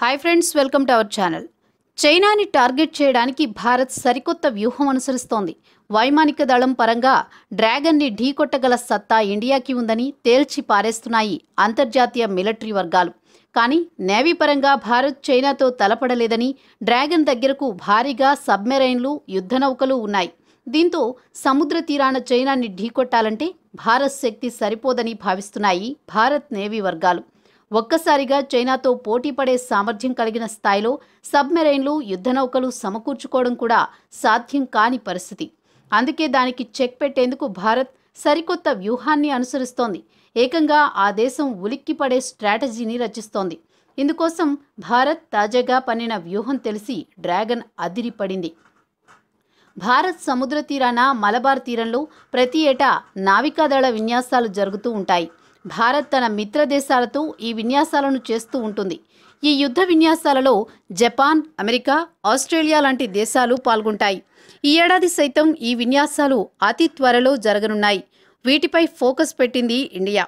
hi friends welcome to our channel చైనాని target చేయడానికి భారత్ సరికొత్త వ్యూహం అనుసరిస్తోంది వైమానిక దళం పరంగా డ్రాగన్ని ఢీకొట్టగల సత్తా ఇండియాకి ఉందని తేల్చి పారేస్తున్నాయి అంతర్జాతీయ మిలిటరీ వర్గాలు కానీ నేవీ పరంగా భారత్ చైనాతో తలపడలేదని డ్రాగన్ దగ్గరకు భారీగా సబ్మెరైన్లు యుద్ధ నౌకలు ఉన్నాయి దీంతో సముద్ర తీరాన చైనాని ఢీకొట్టాలంటే భారత్ శక్తి సరిపోదని భావిస్తున్నాయి భారత్ నేవీ వర్గాలు ఒక్కసారిగా చైనాతో పోటీపడే సామర్థ్యం కలిగిన స్థాయిలో సబ్మెరైన్లు యుద్ధనౌకలు సమకూర్చుకోవడం కూడా సాధ్యం కాని పరిస్థితి అందుకే దానికి చెక్ పెట్టేందుకు భారత్ సరికొత్త వ్యూహాన్ని అనుసరిస్తోంది ఏకంగా ఆ దేశం ఉలిక్కిపడే స్ట్రాటజీని రచిస్తోంది ఇందుకోసం భారత్ తాజాగా పన్నిన వ్యూహం తెలిసి డ్రాగన్ అదిరిపడింది భారత్ సముద్ర తీరాన మలబార్ తీరంలో ప్రతి ఏటా నావికాదళ విన్యాసాలు జరుగుతూ ఉంటాయి భారత్ తన మిత్ర దేశాలతో ఈ విన్యాసాలను చేస్తూ ఉంటుంది ఈ యుద్ధ విన్యాసాలలో జపాన్ అమెరికా ఆస్ట్రేలియా లాంటి దేశాలు పాల్గొంటాయి ఈ ఏడాది సైతం ఈ విన్యాసాలు అతి త్వరలో జరగనున్నాయి వీటిపై ఫోకస్ పెట్టింది ఇండియా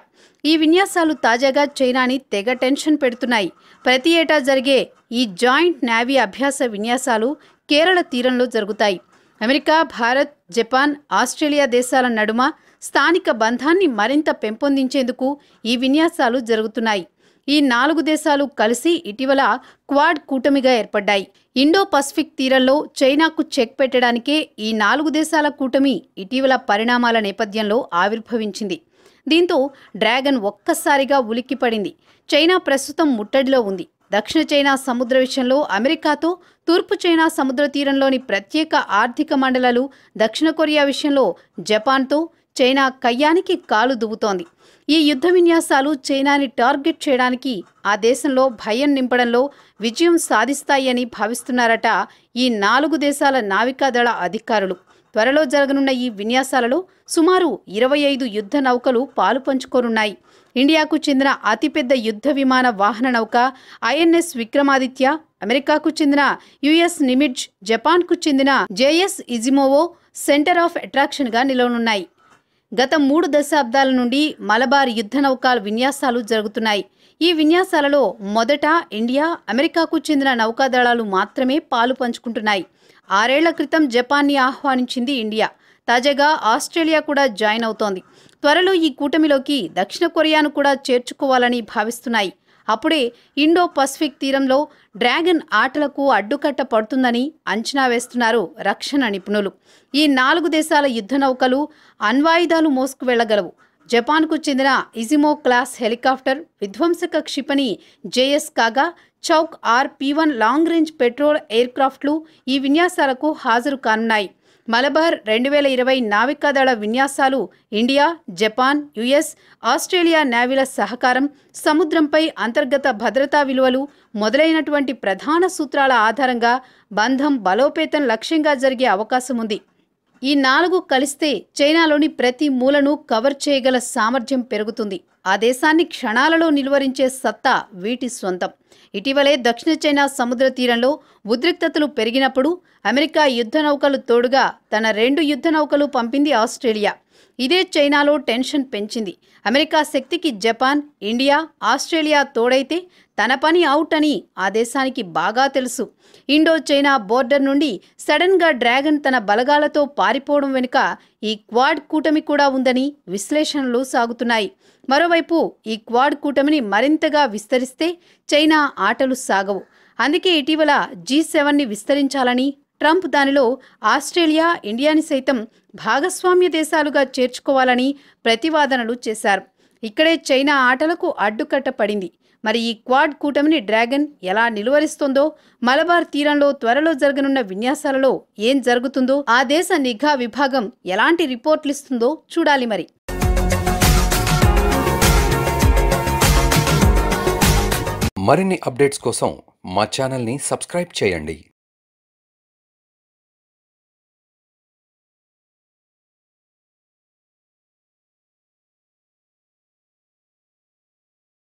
ఈ విన్యాసాలు తాజాగా చైనాని తెగ టెన్షన్ పెడుతున్నాయి ప్రతి ఏటా జరిగే ఈ జాయింట్ నావీ అభ్యాస విన్యాసాలు కేరళ తీరంలో జరుగుతాయి అమెరికా భారత్ జపాన్ ఆస్ట్రేలియా దేశాల నడుమ స్థానిక బంధాన్ని మరింత పెంపొందించేందుకు ఈ విన్యాసాలు జరుగుతున్నాయి ఈ నాలుగు దేశాలు కలిసి ఇటీవల క్వాడ్ కూటమిగా ఏర్పడ్డాయి ఇండో పసిఫిక్ తీరంలో చైనాకు చెక్ పెట్టడానికే ఈ నాలుగు దేశాల కూటమి ఇటీవల పరిణామాల నేపథ్యంలో ఆవిర్భవించింది దీంతో డ్రాగన్ ఒక్కసారిగా ఉలిక్కిపడింది చైనా ప్రస్తుతం ముట్టడిలో ఉంది దక్షిణ చైనా సముద్ర విషయంలో అమెరికాతో తూర్పు చైనా సముద్ర తీరంలోని ప్రత్యేక ఆర్థిక మండలాలు దక్షిణ కొరియా విషయంలో జపాన్తో చైనా కయ్యానికి కాలు దువ్వుతోంది ఈ యుద్ధ విన్యాసాలు చైనాని టార్గెట్ చేయడానికి ఆ దేశంలో భయం నింపడంలో విజయం సాధిస్తాయని భావిస్తున్నారట ఈ నాలుగు దేశాల నావికాదళ అధికారులు త్వరలో జరగనున్న ఈ విన్యాసాలలో సుమారు ఇరవై ఐదు యుద్ధ నౌకలు పాలు పంచుకోనున్నాయి ఇండియాకు చెందిన అతిపెద్ద యుద్ధ విమాన వాహన నౌక ఐఎన్ఎస్ విక్రమాదిత్య అమెరికాకు చెందిన యుఎస్ నిమిడ్జ్ జపాన్కు చెందిన జేఎస్ ఇజిమోవో సెంటర్ ఆఫ్ అట్రాక్షన్గా నిలవనున్నాయి గత మూడు దశాబ్దాల నుండి మలబార్ యుద్ధ నౌకాల విన్యాసాలు జరుగుతున్నాయి ఈ విన్యాసాలలో మొదట ఇండియా అమెరికాకు చెందిన నౌకాదళాలు మాత్రమే పాలు పంచుకుంటున్నాయి ఆరేళ్ల క్రితం జపాన్ని ఆహ్వానించింది ఇండియా తాజాగా ఆస్ట్రేలియా కూడా జాయిన్ అవుతోంది త్వరలో ఈ కూటమిలోకి దక్షిణ కొరియాను కూడా చేర్చుకోవాలని భావిస్తున్నాయి అప్పుడే ఇండో పసిఫిక్ తీరంలో డ్రాగన్ ఆటలకు అడ్డుకట్ట పడుతుందని అంచనా వేస్తున్నారు రక్షణ నిపుణులు ఈ నాలుగు దేశాల యుద్ధ నౌకలు అణ్వాయుధాలు మోసుకు వెళ్లగలవు జపాన్కు చెందిన ఇజిమో క్లాస్ హెలికాప్టర్ విధ్వంసక క్షిపణి జేఎస్ కాగా చౌక్ R P one long range patrol ఎయిర్క్రాఫ్ట్లు ఈ విన్యాసాలకు హాజరు కానున్నాయి మలబార్ రెండు వేల ఇరవై నావికాదళ విన్యాసాలు ఇండియా జపాన్ యుఎస్ ఆస్ట్రేలియా నేవీల సహకారం సముద్రంపై అంతర్గత భద్రతా విలువలు మొదలైనటువంటి ప్రధాన సూత్రాల ఆధారంగా బంధం బలోపేతం లక్ష్యంగా జరిగే అవకాశం ఉంది ఈ నాలుగు కలిస్తే చైనాలోని ప్రతి మూలను కవర్ చేయగల సామర్థ్యం పెరుగుతుంది ఆ దేశాన్ని క్షణాలలో నిలువరించే సత్తా వీటి సొంతం ఇటీవలే దక్షిణ చైనా సముద్ర తీరంలో ఉద్రిక్తతలు పెరిగినప్పుడు అమెరికా యుద్ధ నౌకలు తోడుగా తన రెండు యుద్ధ నౌకలు పంపింది ఆస్ట్రేలియా ఇదే చైనాలో టెన్షన్ పెంచింది అమెరికా శక్తికి జపాన్ ఇండియా ఆస్ట్రేలియా తోడైతే తన పని అవుట్ అని ఆ దేశానికి బాగా తెలుసు ఇండో చైనా బోర్డర్ నుండి సడన్గా డ్రాగన్ తన బలగాలతో పారిపోవడం వెనుక ఈ క్వాడ్ కూటమి కూడా ఉందని విశ్లేషణలు సాగుతున్నాయి మరోవైపు ఈ క్వాడ్ కూటమిని మరింతగా విస్తరిస్తే చైనా ఆటలు సాగవు అందుకే ఇటీవల జీ సెవెన్ని విస్తరించాలని ట్రంప్ దానిలో ఆస్ట్రేలియా ఇండియాని సైతం భాగస్వామ్య దేశాలుగా చేర్చుకోవాలని ప్రతివాదనలు చేశారు ఇక్కడే చైనా ఆటలకు అడ్డుకట్ట పడింది మరి ఈ క్వాడ్ కూటమిని డ్రాగన్ ఎలా నిలువరిస్తుందో మలబార్ తీరంలో త్వరలో జరగనున్న విన్యాసాలలో ఏం జరుగుతుందో ఆ దేశ నిఘా విభాగం ఎలాంటి రిపోర్ట్లిస్తుందో చూడాలి మరి మరిన్ని అప్డేట్స్ కోసం మా ఛానల్ని సబ్స్క్రైబ్ చేయండి